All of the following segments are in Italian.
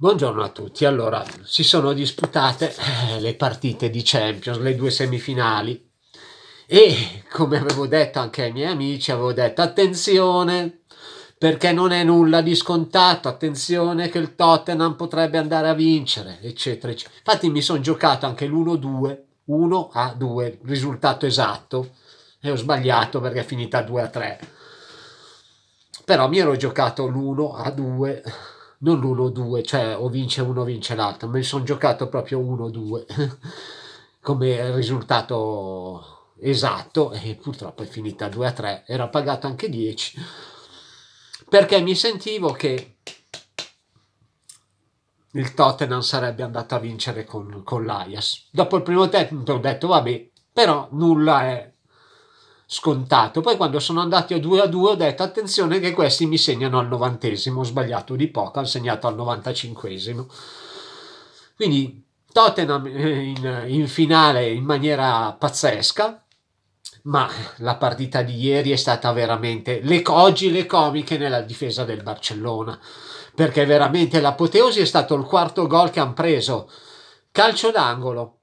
Buongiorno a tutti, allora si sono disputate eh, le partite di Champions, le due semifinali e come avevo detto anche ai miei amici, avevo detto attenzione perché non è nulla di scontato, attenzione che il Tottenham potrebbe andare a vincere, eccetera, eccetera. Infatti mi sono giocato anche l'1-2, 1 2, risultato esatto e eh, ho sbagliato perché è finita 2 3. Però mi ero giocato l'1 2 non 1 2 cioè o vince uno o vince l'altro, me ne sono giocato proprio 1-2 come risultato esatto e purtroppo è finita 2-3, era pagato anche 10 perché mi sentivo che il Tottenham sarebbe andato a vincere con, con l'Ajax. Dopo il primo tempo ho detto vabbè, però nulla è scontato. Poi quando sono andati a 2 a 2 ho detto attenzione che questi mi segnano al novantesimo, ho sbagliato di poco, hanno segnato al 95esimo. Quindi Tottenham eh, in, in finale in maniera pazzesca, ma la partita di ieri è stata veramente le, oggi le comiche nella difesa del Barcellona perché veramente l'apoteosi è stato il quarto gol che hanno preso calcio d'angolo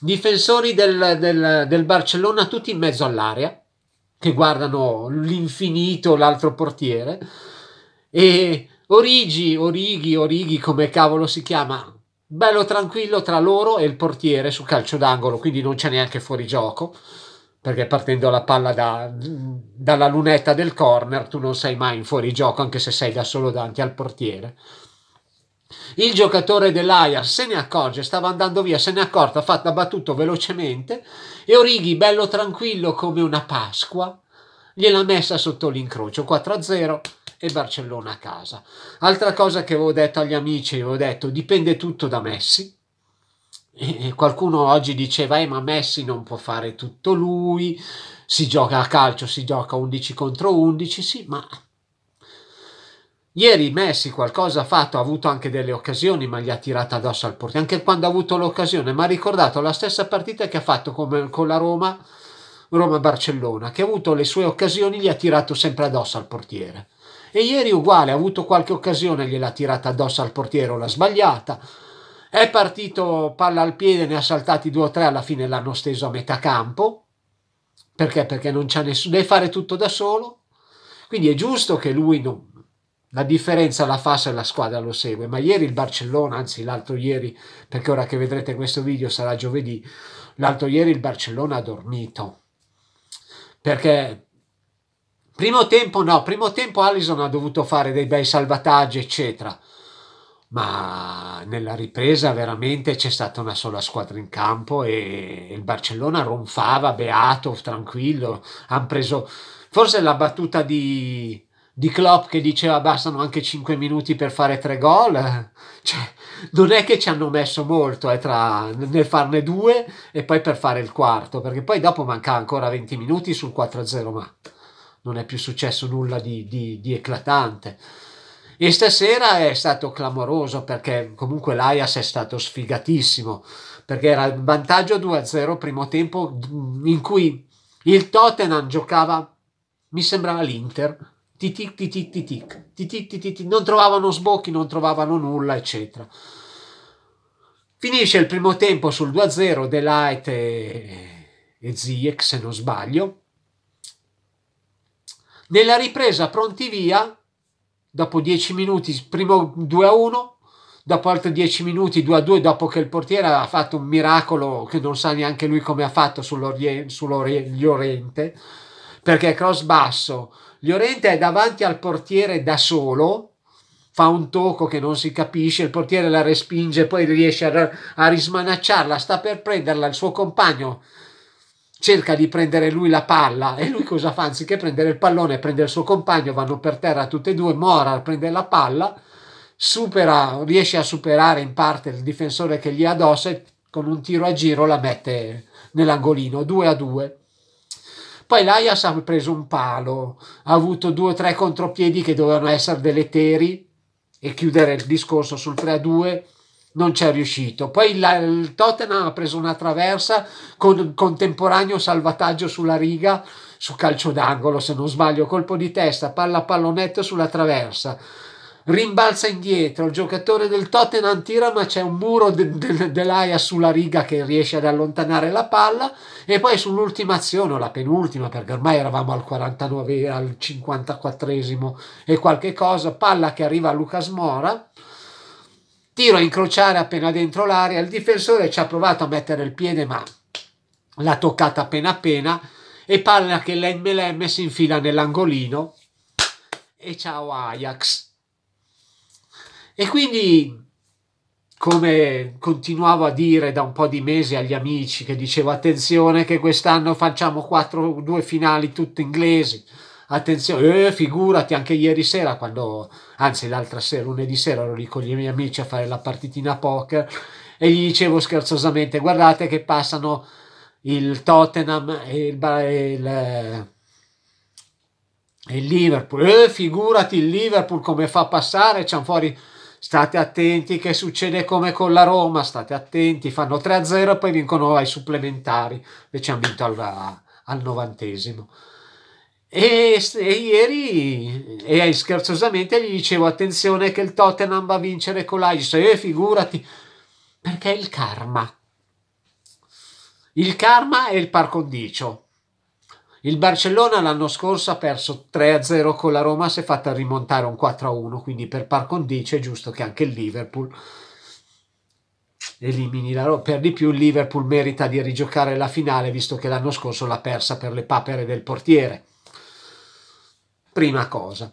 difensori del, del, del Barcellona tutti in mezzo all'area, che guardano l'infinito, l'altro portiere, e Origi, Origi, Orighi come cavolo si chiama, bello tranquillo tra loro e il portiere su calcio d'angolo, quindi non c'è neanche fuori gioco perché partendo la palla da, dalla lunetta del corner tu non sei mai in fuori gioco anche se sei da solo davanti al portiere. Il giocatore dell'Ajax se ne accorge, stava andando via, se ne è accorta, ha fatto battuto velocemente e Orighi, bello tranquillo come una Pasqua, gliel'ha messa sotto l'incrocio 4-0 e Barcellona a casa. Altra cosa che avevo detto agli amici, avevo detto dipende tutto da Messi. E qualcuno oggi diceva eh, ma Messi non può fare tutto lui, si gioca a calcio, si gioca 11 contro 11, sì, ma Ieri Messi qualcosa ha fatto, ha avuto anche delle occasioni, ma gli ha tirato addosso al portiere, anche quando ha avuto l'occasione, ma ha ricordato la stessa partita che ha fatto con, con la Roma, Roma-Barcellona, che ha avuto le sue occasioni, gli ha tirato sempre addosso al portiere. E ieri uguale, ha avuto qualche occasione, gliel'ha tirata addosso al portiere o l'ha sbagliata. È partito palla al piede, ne ha saltati due o tre, alla fine l'hanno steso a metà campo. Perché? Perché non c'è nessuno, deve fare tutto da solo. Quindi è giusto che lui non, la differenza la fa se la squadra lo segue, ma ieri il Barcellona, anzi l'altro ieri, perché ora che vedrete questo video sarà giovedì, l'altro ieri il Barcellona ha dormito, perché primo tempo no, primo tempo Allison ha dovuto fare dei bei salvataggi, eccetera, ma nella ripresa veramente c'è stata una sola squadra in campo e il Barcellona ronfava, beato, tranquillo, hanno preso forse la battuta di di Klopp che diceva bastano anche 5 minuti per fare 3 gol, cioè, non è che ci hanno messo molto eh, tra, nel farne due e poi per fare il quarto, perché poi dopo mancava ancora 20 minuti sul 4-0, ma non è più successo nulla di, di, di eclatante. E stasera è stato clamoroso perché comunque l'Aias è stato sfigatissimo, perché era il vantaggio 2-0 primo tempo in cui il Tottenham giocava, mi sembrava l'Inter, titic titic titic, titic titic non trovavano sbocchi, non trovavano nulla, eccetera. Finisce il primo tempo sul 2-0 Delight e, e Ziek, se non sbaglio. Nella ripresa pronti via, dopo 10 minuti, primo 2-1, dopo altri 10 minuti 2 a 2 dopo che il portiere ha fatto un miracolo che non sa neanche lui come ha fatto sull'Oriente perché è cross basso. Llorente è davanti al portiere da solo, fa un tocco che non si capisce, il portiere la respinge, poi riesce a, a rismanacciarla, sta per prenderla, il suo compagno cerca di prendere lui la palla e lui cosa fa? Anziché prendere il pallone, prende il suo compagno, vanno per terra tutte e due, Mora prende la palla, supera, riesce a superare in parte il difensore che gli addossa e con un tiro a giro la mette nell'angolino, 2 a 2. Poi l'Ajax ha preso un palo, ha avuto due o tre contropiedi che dovevano essere deleteri e chiudere il discorso sul 3-2 non c'è riuscito. Poi la, il Tottenham ha preso una traversa con contemporaneo salvataggio sulla riga su calcio d'angolo, se non sbaglio, colpo di testa, palla pallonetto sulla traversa rimbalza indietro, il giocatore del Tottenham tira ma c'è un muro de- de- dell'Aia sulla riga che riesce ad allontanare la palla e poi sull'ultima azione o la penultima perché ormai eravamo al 49 al 54 e qualche cosa, palla che arriva a Lucas Mora tiro a incrociare appena dentro l'area, il difensore ci ha provato a mettere il piede ma l'ha toccata appena appena e palla che l'MLM si infila nell'angolino e ciao Ajax e quindi, come continuavo a dire da un po' di mesi agli amici, che dicevo attenzione che quest'anno facciamo quattro, due finali tutte inglesi, attenzione, eh, figurati anche ieri sera quando, anzi l'altra sera, lunedì sera ero lì con i miei amici a fare la partitina poker e gli dicevo scherzosamente guardate che passano il Tottenham e il, il, il Liverpool, eh, figurati il Liverpool come fa a passare, c'è fuori state attenti che succede come con la Roma, state attenti, fanno 3-0 e poi vincono ai supplementari, invece hanno vinto alla, al novantesimo. E, e, ieri e scherzosamente gli dicevo attenzione che il Tottenham va a vincere con l'Ajax e eh, figurati perché è il karma il karma è il par condicio il Barcellona l'anno scorso ha perso 3-0 con la Roma, si è fatta rimontare un 4-1, quindi per par condicio è giusto che anche il Liverpool elimini la Roma. Per di più il Liverpool merita di rigiocare la finale, visto che l'anno scorso l'ha persa per le papere del portiere. Prima cosa.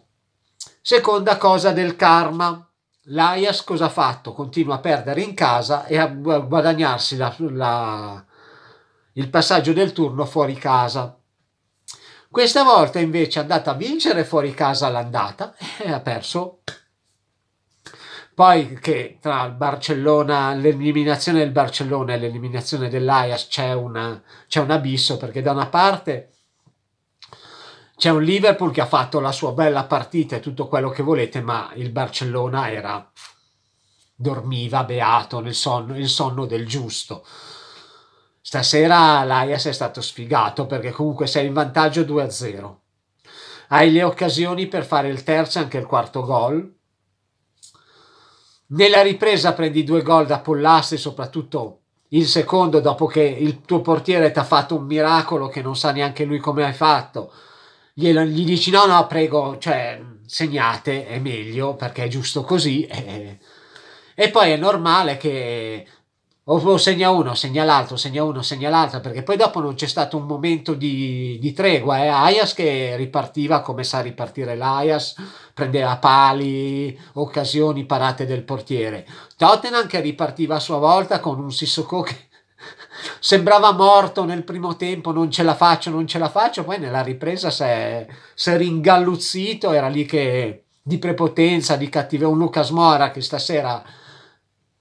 Seconda cosa del karma. L'Aias cosa ha fatto? Continua a perdere in casa e a guadagnarsi la, la, il passaggio del turno fuori casa. Questa volta invece è andata a vincere fuori casa l'andata e ha perso. Poi che tra l'eliminazione del Barcellona e l'eliminazione dell'Ajax c'è, un abisso perché da una parte c'è un Liverpool che ha fatto la sua bella partita e tutto quello che volete, ma il Barcellona era dormiva beato nel sonno, il sonno del giusto. Stasera l'Aias è stato sfigato perché comunque sei in vantaggio 2-0. Hai le occasioni per fare il terzo e anche il quarto gol. Nella ripresa prendi due gol da Pollassi, soprattutto il secondo dopo che il tuo portiere ti ha fatto un miracolo che non sa neanche lui come hai fatto. Glielo, gli dici no, no, prego, cioè, segnate, è meglio perché è giusto così. e poi è normale che o segna uno, segna l'altro, segna uno, segna l'altro, perché poi dopo non c'è stato un momento di, di tregua. Eh? Ayas che ripartiva come sa ripartire l'Ayas, prendeva pali, occasioni, parate del portiere. Tottenham che ripartiva a sua volta con un Sissoko che sembrava morto nel primo tempo, non ce la faccio, non ce la faccio, poi nella ripresa si è, si è ringalluzzito, era lì che di prepotenza, di cattiveria, un Lucas Mora che stasera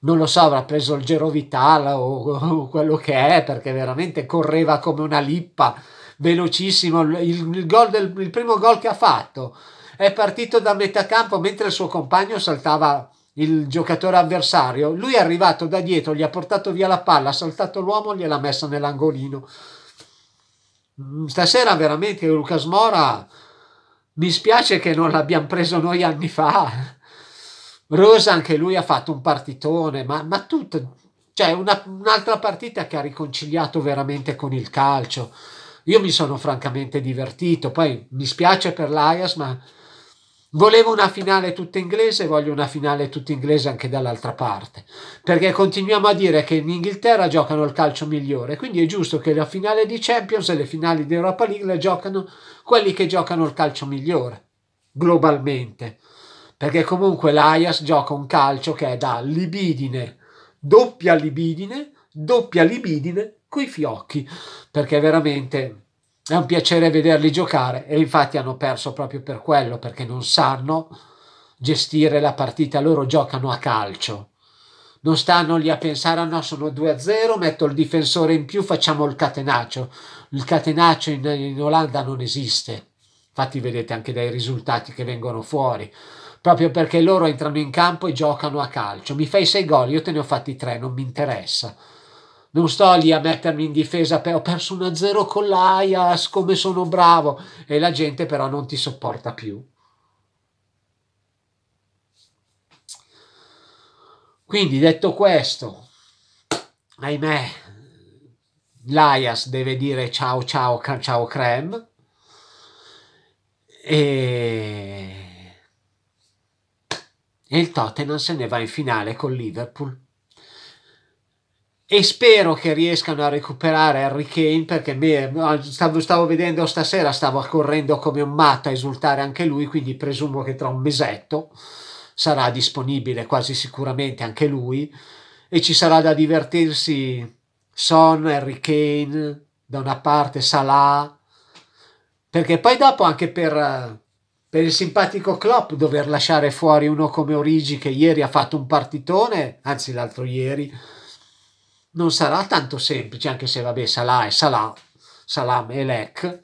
non lo so, avrà preso il Gerovital o, o quello che è, perché veramente correva come una lippa, velocissimo. Il, il, gol del, il primo gol che ha fatto è partito da metà campo mentre il suo compagno saltava il giocatore avversario. Lui è arrivato da dietro, gli ha portato via la palla, ha saltato l'uomo, gliel'ha messa nell'angolino. Mm, stasera veramente Lucas Mora mi spiace che non l'abbiamo preso noi anni fa Rosa anche lui ha fatto un partitone, ma, ma tutto, cioè una, un'altra partita che ha riconciliato veramente con il calcio. Io mi sono francamente divertito, poi mi spiace per l'Aias, ma volevo una finale tutta inglese, voglio una finale tutta inglese anche dall'altra parte, perché continuiamo a dire che in Inghilterra giocano il calcio migliore, quindi è giusto che la finale di Champions e le finali di Europa League le giocano quelli che giocano il calcio migliore, globalmente perché comunque l'Ajax gioca un calcio che è da libidine, doppia libidine, doppia libidine coi fiocchi, perché veramente è un piacere vederli giocare e infatti hanno perso proprio per quello, perché non sanno gestire la partita, loro giocano a calcio. Non stanno lì a pensare, ah, no, sono 2-0, metto il difensore in più, facciamo il catenaccio. Il catenaccio in, in Olanda non esiste, infatti vedete anche dai risultati che vengono fuori proprio perché loro entrano in campo e giocano a calcio. Mi fai sei gol, io te ne ho fatti tre, non mi interessa. Non sto lì a mettermi in difesa, per, ho perso 1-0 con l'Ajax, come sono bravo. E la gente però non ti sopporta più. Quindi detto questo, ahimè, l'Ajax deve dire ciao ciao ciao Crem. E e il Tottenham se ne va in finale con Liverpool. E spero che riescano a recuperare Harry Kane perché me, ah, stavo, stavo vedendo stasera, stavo correndo come un matto a esultare anche lui, quindi presumo che tra un mesetto sarà disponibile quasi sicuramente anche lui e ci sarà da divertirsi Son, Harry Kane, da una parte Salah, perché poi dopo anche per per il simpatico Klopp dover lasciare fuori uno come Origi che ieri ha fatto un partitone, anzi l'altro ieri, non sarà tanto semplice, anche se vabbè Salah e Salah, Salam e Lec,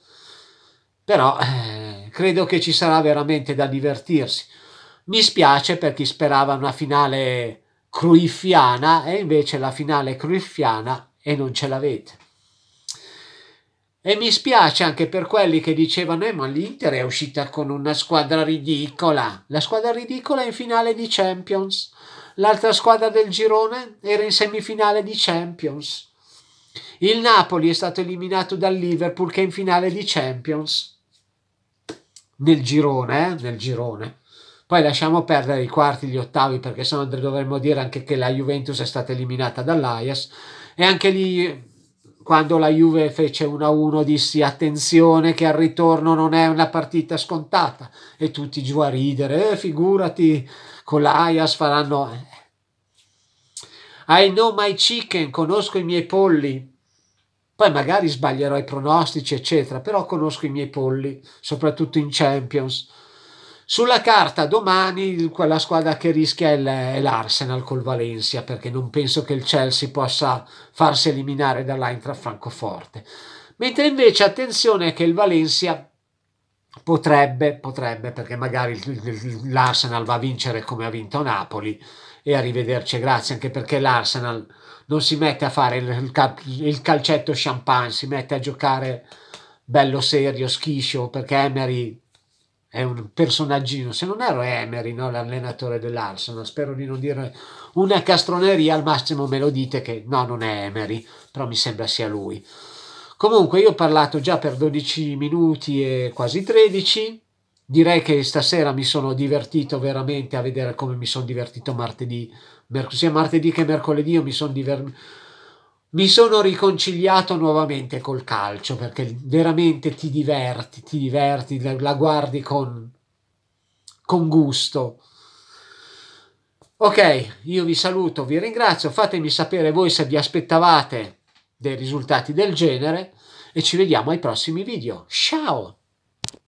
però eh, credo che ci sarà veramente da divertirsi. Mi spiace per chi sperava una finale cruifiana e invece la finale cruifiana e non ce l'avete. E mi spiace anche per quelli che dicevano: eh, ma l'Inter è uscita con una squadra ridicola. La squadra ridicola è in finale di Champions. L'altra squadra del girone era in semifinale di Champions. Il Napoli è stato eliminato dal Liverpool che è in finale di Champions. Nel girone, eh? Nel girone. Poi lasciamo perdere i quarti, gli ottavi, perché sennò dovremmo dire anche che la Juventus è stata eliminata dall'Ajax. E anche lì quando la Juve fece 1-1 dissi attenzione che al ritorno non è una partita scontata e tutti giù a ridere, eh, figurati con l'Ajax faranno... Eh. I know my chicken, conosco i miei polli, poi magari sbaglierò i pronostici eccetera, però conosco i miei polli, soprattutto in Champions. Sulla carta domani quella squadra che rischia è l'Arsenal col Valencia perché non penso che il Chelsea possa farsi eliminare dall'Eintracht Francoforte. Mentre invece attenzione che il Valencia potrebbe, potrebbe perché magari l'Arsenal va a vincere come ha vinto Napoli e arrivederci, grazie, anche perché l'Arsenal non si mette a fare il calcetto champagne, si mette a giocare bello serio, schiscio, perché Emery è un personaggino, se non ero Emery, no? l'allenatore dell'Arsenal, spero di non dire una castroneria, al massimo me lo dite che no, non è Emery, però mi sembra sia lui. Comunque io ho parlato già per 12 minuti e quasi 13, direi che stasera mi sono divertito veramente a vedere come mi sono divertito martedì, sia martedì che mercoledì io mi sono divertito mi sono riconciliato nuovamente col calcio perché veramente ti diverti, ti diverti, la guardi con, con gusto. Ok, io vi saluto, vi ringrazio, fatemi sapere voi se vi aspettavate dei risultati del genere e ci vediamo ai prossimi video. Ciao!